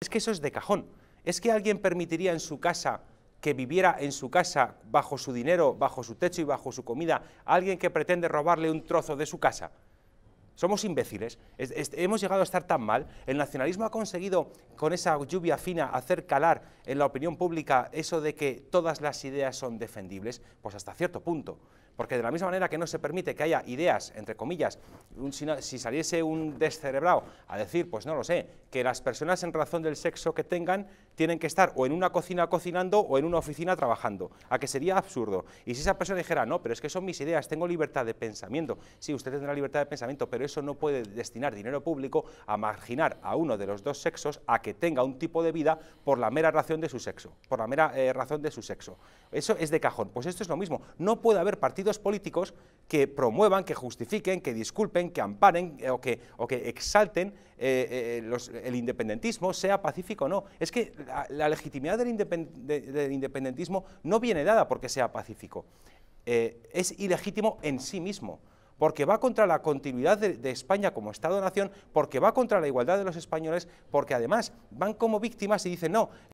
Es que eso es de cajón. ¿Es que alguien permitiría en su casa que viviera en su casa bajo su dinero, bajo su techo y bajo su comida, alguien que pretende robarle un trozo de su casa? Somos imbéciles, hemos llegado a estar tan mal. El nacionalismo ha conseguido, con esa lluvia fina, hacer calar en la opinión pública eso de que todas las ideas son defendibles, pues hasta cierto punto. Porque de la misma manera que no se permite que haya ideas, entre comillas, si, saliese un descerebrado a decir, pues no lo sé, que las personas en razón del sexo que tengan tienen que estar o en una cocina cocinando o en una oficina trabajando, a que sería absurdo. Y si esa persona dijera, no, pero es que son mis ideas, tengo libertad de pensamiento. Sí, usted tendrá libertad de pensamiento, pero eso no puede destinar dinero público a marginar a uno de los dos sexos a que tenga un tipo de vida por la mera razón de su sexo, por la mera eh, razón de su sexo. Eso es de cajón. Pues esto es lo mismo. No puede haber partidos políticos que promuevan, que justifiquen, que disculpen, que amparen eh, o, que, exalten eh, el independentismo, sea pacífico o no. Es que la, legitimidad del, independentismo no viene dada porque sea pacífico. es ilegítimo en sí mismo porque va contra la continuidad de, España como Estado-Nación, porque va contra la igualdad de los españoles, porque además van como víctimas y dicen, no,